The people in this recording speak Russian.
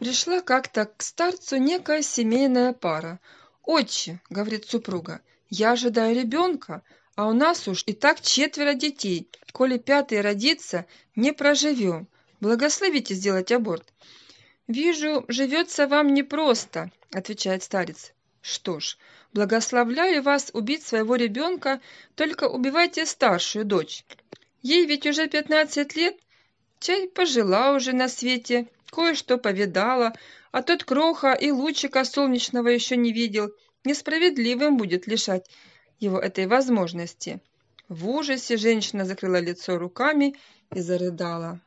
Пришла как-то к старцу некая семейная пара. «Отче», — говорит супруга, — «я ожидаю ребенка, а у нас уж и так четверо детей. Коли пятый родится, не проживем. Благословите сделать аборт». «Вижу, живется вам непросто», — отвечает старец. «Что ж, благословляю вас убить своего ребенка, только убивайте старшую дочь. Ей ведь уже пятнадцать лет, Чай пожила уже на свете, кое-что повидала, а тот кроха и лучика солнечного еще не видел. Несправедливым будет лишать его этой возможности. В ужасе женщина закрыла лицо руками и зарыдала.